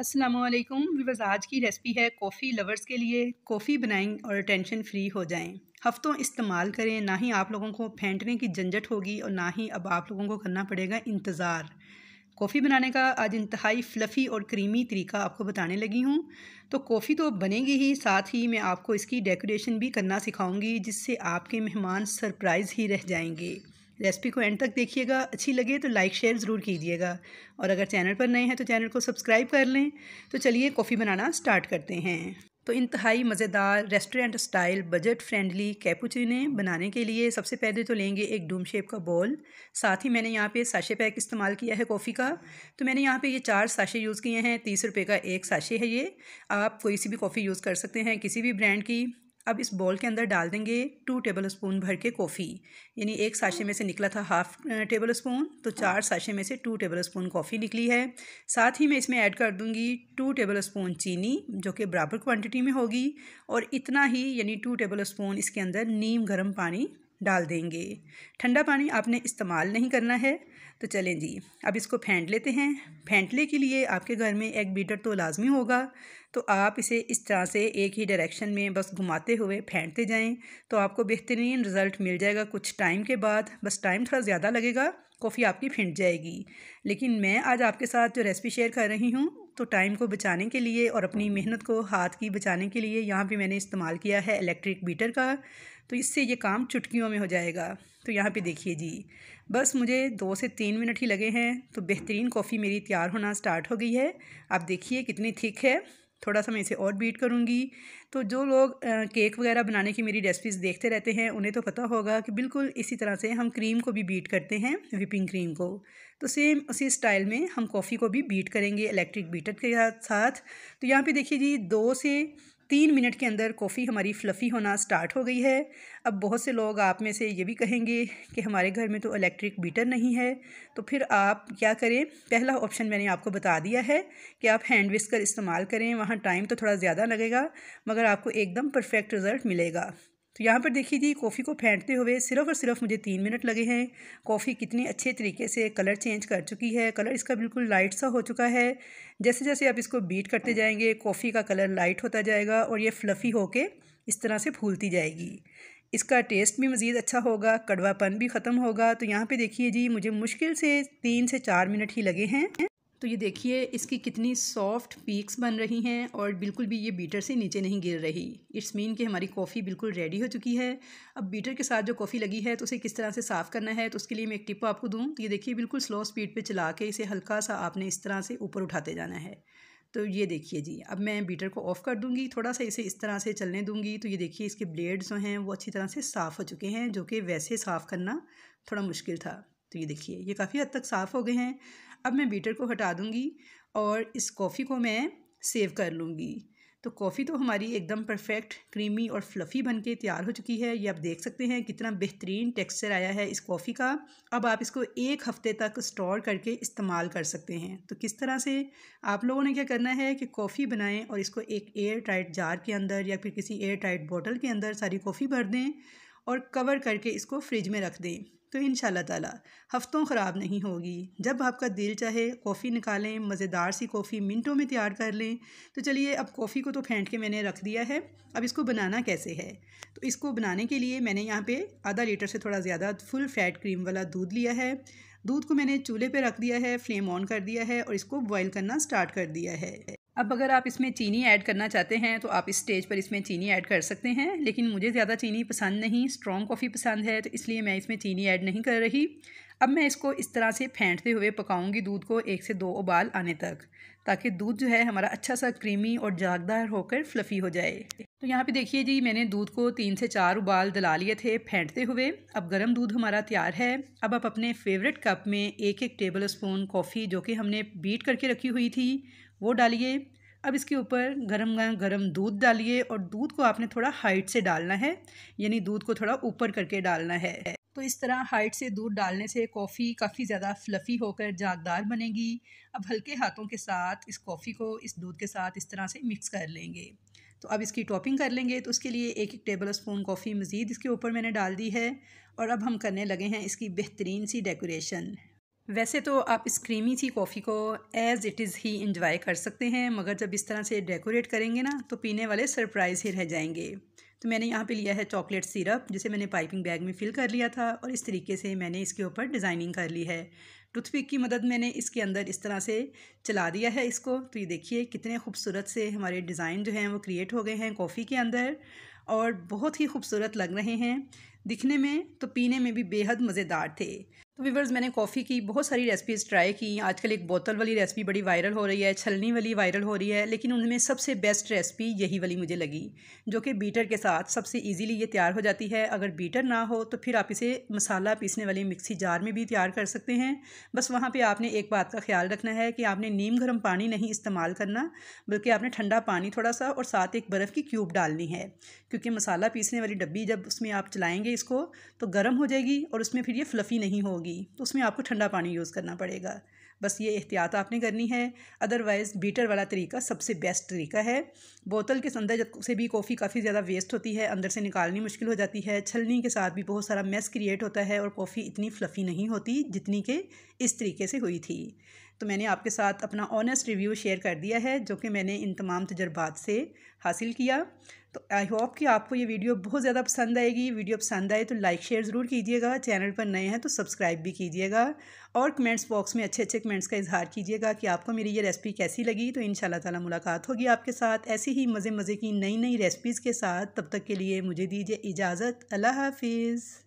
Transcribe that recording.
अस्सलाम वालेकुम विवर्स आज की रेसिपी है कॉफ़ी लवर्स के लिए कॉफ़ी बनाएं और टेंशन फ्री हो जाएं हफ्तों इस्तेमाल करें ना ही आप लोगों को फेंटने की झंझट होगी और ना ही अब आप लोगों को करना पड़ेगा इंतज़ार कॉफ़ी बनाने का आज इंतहाई फ्लफ़ी और क्रीमी तरीका आपको बताने लगी हूँ तो कॉफ़ी तो बनेगी ही साथ ही मैं आपको इसकी डेकोरेशन भी करना सिखाऊँगी जिससे आपके मेहमान सरप्राइज़ ही रह जाएंगे रेसिपी को एंड तक देखिएगा अच्छी लगे तो लाइक शेयर ज़रूर कीजिएगा और अगर चैनल पर नए हैं तो चैनल को सब्सक्राइब कर लें तो चलिए कॉफ़ी बनाना स्टार्ट करते हैं तो इंतहाई मज़ेदार restaurant style budget friendly cappuccino बनाने के लिए सबसे पहले तो लेंगे एक डूम शेप का बॉल साथ ही मैंने यहाँ पे साशे पैक इस्तेमाल किया है कॉफ़ी का तो मैंने यहाँ पे ये चार साशे यूज़ किए हैं तीस रुपये का एक साशे है ये आप कोई सी भी कॉफ़ी यूज़ कर सकते हैं किसी भी ब्रांड की अब इस बॉल के अंदर डाल देंगे टू टेबल स्पून भर के कॉफ़ी यानी एक साशे में से निकला था हाफ टेबल स्पून तो चार साशे में से टू टेबल स्पून कॉफ़ी निकली है साथ ही मैं इसमें ऐड कर दूंगी टू टेबल स्पून चीनी जो कि बराबर क्वांटिटी में होगी और इतना ही यानी टू टेबल स्पून इसके अंदर नीम गर्म पानी डाल देंगे ठंडा पानी आपने इस्तेमाल नहीं करना है तो चलें जी अब इसको फेंट लेते हैं फेंटने के लिए आपके घर में एक बीटर तो लाजमी होगा तो आप इसे इस तरह से एक ही डायरेक्शन में बस घुमाते हुए फेंटते जाएं तो आपको बेहतरीन रिज़ल्ट मिल जाएगा कुछ टाइम के बाद बस टाइम थोड़ा ज़्यादा लगेगा कॉफ़ी आपकी फिंट जाएगी लेकिन मैं आज आपके साथ जो रेसिपी शेयर कर रही हूँ तो टाइम को बचाने के लिए और अपनी मेहनत को हाथ की बचाने के लिए यहाँ पे मैंने इस्तेमाल किया है इलेक्ट्रिक बीटर का तो इससे ये काम चुटकियों में हो जाएगा तो यहाँ पे देखिए जी बस मुझे दो से तीन मिनट ही लगे हैं तो बेहतरीन कॉफ़ी मेरी तैयार होना स्टार्ट हो गई है आप देखिए कितनी थिक है थोड़ा सा मैं इसे और बीट करूँगी तो जो लोग केक वगैरह बनाने की मेरी रेसिपीज़ देखते रहते हैं उन्हें तो पता होगा कि बिल्कुल इसी तरह से हम क्रीम को भी बीट करते हैं विपिंग क्रीम को तो सेम उसी स्टाइल में हम कॉफ़ी को भी बीट करेंगे इलेक्ट्रिक बीटर के साथ तो यहाँ पे देखिए जी दो से तीन मिनट के अंदर कॉफ़ी हमारी फ्लफ़ी होना स्टार्ट हो गई है अब बहुत से लोग आप में से ये भी कहेंगे कि हमारे घर में तो इलेक्ट्रिक बीटर नहीं है तो फिर आप क्या करें पहला ऑप्शन मैंने आपको बता दिया है कि आप हैंड विस्कर इस्तेमाल करें वहाँ टाइम तो थोड़ा ज़्यादा लगेगा मगर आपको एकदम परफेक्ट रिज़ल्ट मिलेगा तो यहाँ पर देखिए जी कॉफ़ी को फेंटते हुए सिर्फ और सिर्फ मुझे तीन मिनट लगे हैं कॉफ़ी कितनी अच्छे तरीके से कलर चेंज कर चुकी है कलर इसका बिल्कुल लाइट सा हो चुका है जैसे जैसे आप इसको बीट करते जाएंगे कॉफ़ी का कलर लाइट होता जाएगा और ये फ्लफ़ी होके इस तरह से फूलती जाएगी इसका टेस्ट भी मज़ीद अच्छा होगा कड़वापन भी ख़त्म होगा तो यहाँ पर देखिए जी मुझे मुश्किल से तीन से चार मिनट ही लगे हैं तो ये देखिए इसकी कितनी सॉफ्ट पीक्स बन रही हैं और बिल्कुल भी ये बीटर से नीचे नहीं गिर रही इट्स मीन कि हमारी कॉफ़ी बिल्कुल रेडी हो चुकी है अब बीटर के साथ जो कॉफ़ी लगी है तो उसे किस तरह से साफ़ करना है तो उसके लिए मैं एक टिप आपको दूँ तो ये देखिए बिल्कुल स्लो स्पीड पर चला के इसे हल्का सा आपने इस तरह से ऊपर उठाते जाना है तो ये देखिए जी अब मैं बीटर को ऑफ़ कर दूंगी थोड़ा सा इसे इस तरह से चलने दूंगी तो ये देखिए इसके ब्लेड जो हैं वो अच्छी तरह से साफ़ हो चुके हैं जो कि वैसे साफ़ करना थोड़ा मुश्किल था तो ये देखिए ये काफ़ी हद तक साफ़ हो गए हैं अब मैं बीटर को हटा दूँगी और इस कॉफ़ी को मैं सेव कर लूँगी तो कॉफ़ी तो हमारी एकदम परफेक्ट क्रीमी और फ्लफ़ी बन के तैयार हो चुकी है ये आप देख सकते हैं कितना बेहतरीन टेक्सचर आया है इस कॉफ़ी का अब आप इसको एक हफ़्ते तक स्टोर करके इस्तेमाल कर सकते हैं तो किस तरह से आप लोगों ने क्या करना है कि कॉफ़ी बनाएं और इसको एक एयर टाइट जार के अंदर या फिर किसी एयर टाइट बॉटल के अंदर सारी कॉफ़ी भर दें और कवर करके इसको फ्रिज में रख दें तो इन ताला हफ्तों ख़राब नहीं होगी जब आपका दिल चाहे कॉफ़ी निकालें मज़ेदार सी कॉफ़ी मिनटों में तैयार कर लें तो चलिए अब कॉफ़ी को तो फेंट के मैंने रख दिया है अब इसको बनाना कैसे है तो इसको बनाने के लिए मैंने यहाँ पे आधा लीटर से थोड़ा ज़्यादा फुल फैट क्रीम वाला दूध लिया है दूध को मैंने चूल्हे पर रख दिया है फ्लेम ऑन कर दिया है और इसको बॉयल करना स्टार्ट कर दिया है अब अगर आप इसमें चीनी ऐड करना चाहते हैं तो आप इस स्टेज पर इसमें चीनी ऐड कर सकते हैं लेकिन मुझे ज़्यादा चीनी पसंद नहीं स्ट्रॉन्ग कॉफ़ी पसंद है तो इसलिए मैं इसमें चीनी ऐड नहीं कर रही अब मैं इसको इस तरह से फेंटते हुए पकाऊंगी दूध को एक से दो उबाल आने तक ताकि दूध जो है हमारा अच्छा सा क्रीमी और जागदार होकर फ्लफ़ी हो जाए तो यहाँ पे देखिए जी मैंने दूध को तीन से चार उबाल दिला लिए थे फेंटते हुए अब गर्म दूध हमारा तैयार है अब आप अपने फेवरेट कप में एक एक टेबल स्पून कॉफ़ी जो कि हमने बीट करके रखी हुई थी वो डालिए अब इसके ऊपर गरम गरम दूध डालिए और दूध को आपने थोड़ा हाइट से डालना है यानी दूध को थोड़ा ऊपर करके डालना है तो इस तरह हाइट से दूध डालने से कॉफ़ी काफ़ी ज़्यादा फ्लफ़ी होकर जागदार बनेगी अब हल्के हाथों के साथ इस कॉफ़ी को इस दूध के साथ इस तरह से मिक्स कर लेंगे तो अब इसकी टॉपिंग कर लेंगे तो उसके लिए एक एक टेबल स्पून कॉफ़ी मज़ीद इसके ऊपर मैंने डाल दी है और अब हम करने लगे हैं इसकी बेहतरीन सी डेकोरेशन वैसे तो आप इस क्रीमी सी कॉफ़ी को एज़ इट इज़ ही इंजॉय कर सकते हैं मगर जब इस तरह से डेकोरेट करेंगे ना तो पीने वाले सरप्राइज़ ही रह जाएंगे तो मैंने यहाँ पे लिया है चॉकलेट सिरप जिसे मैंने पाइपिंग बैग में फ़िल कर लिया था और इस तरीके से मैंने इसके ऊपर डिज़ाइनिंग कर ली है टूथपिक की मदद मैंने इसके अंदर इस तरह से चला दिया है इसको तो ये देखिए कितने खूबसूरत से हमारे डिज़ाइन जो हैं वो क्रिएट हो गए हैं कॉफ़ी के अंदर और बहुत ही खूबसूरत लग रहे हैं दिखने में तो पीने में भी बेहद मज़ेदार थे तो वीवर्स मैंने कॉफ़ी की बहुत सारी रेसिपीज़ ट्राई की आजकल एक बोतल वाली रेसिपी बड़ी वायरल हो रही है छलनी वाली वायरल हो रही है लेकिन उनमें सबसे बेस्ट रेसिपी यही वाली मुझे लगी जो कि बीटर के साथ सबसे इजीली ये तैयार हो जाती है अगर बीटर ना हो तो फिर आप इसे मसाला पीसने वाले मिक्सी जार में भी तैयार कर सकते हैं बस वहाँ पर आपने एक बात का ख्याल रखना है कि आपने नीम गर्म पानी नहीं इस्तेमाल करना बल्कि आपने ठंडा पानी थोड़ा सा और साथ एक बर्फ़ की क्यूब डालनी है क्योंकि मसाला पीसने वाली डब्बी जब उसमें आप चलाएँगे लेंगे इसको तो गर्म हो जाएगी और उसमें फिर ये फ्लफ़ी नहीं होगी तो उसमें आपको ठंडा पानी यूज़ करना पड़ेगा बस ये एहतियात आपने करनी है अदरवाइज़ बीटर वाला तरीका सबसे बेस्ट तरीका है बोतल के अंदर से भी कॉफ़ी काफ़ी ज़्यादा वेस्ट होती है अंदर से निकालनी मुश्किल हो जाती है छलनी के साथ भी बहुत सारा मेस क्रिएट होता है और कॉफ़ी इतनी फ्लफ़ी नहीं होती जितनी के इस तरीके से हुई थी तो मैंने आपके साथ अपना ऑनेस्ट रिव्यू शेयर कर दिया है जो कि मैंने इन तमाम तजर्बात से हासिल किया तो आई होप कि आपको ये वीडियो बहुत ज़्यादा पसंद आएगी वीडियो पसंद आए तो लाइक शेयर ज़रूर कीजिएगा चैनल पर नए हैं तो सब्सक्राइब भी कीजिएगा और कमेंट्स बॉक्स में अच्छे अच्छे कमेंट्स का इजहार कीजिएगा कि आपको मेरी ये रेसिपी कैसी लगी तो इन ताला मुलाकात होगी आपके साथ ऐसी ही मज़े मज़े की नई नई रेसिपीज़ के साथ तब तक के लिए मुझे दीजिए इजाज़त अल्लाह हाफिज़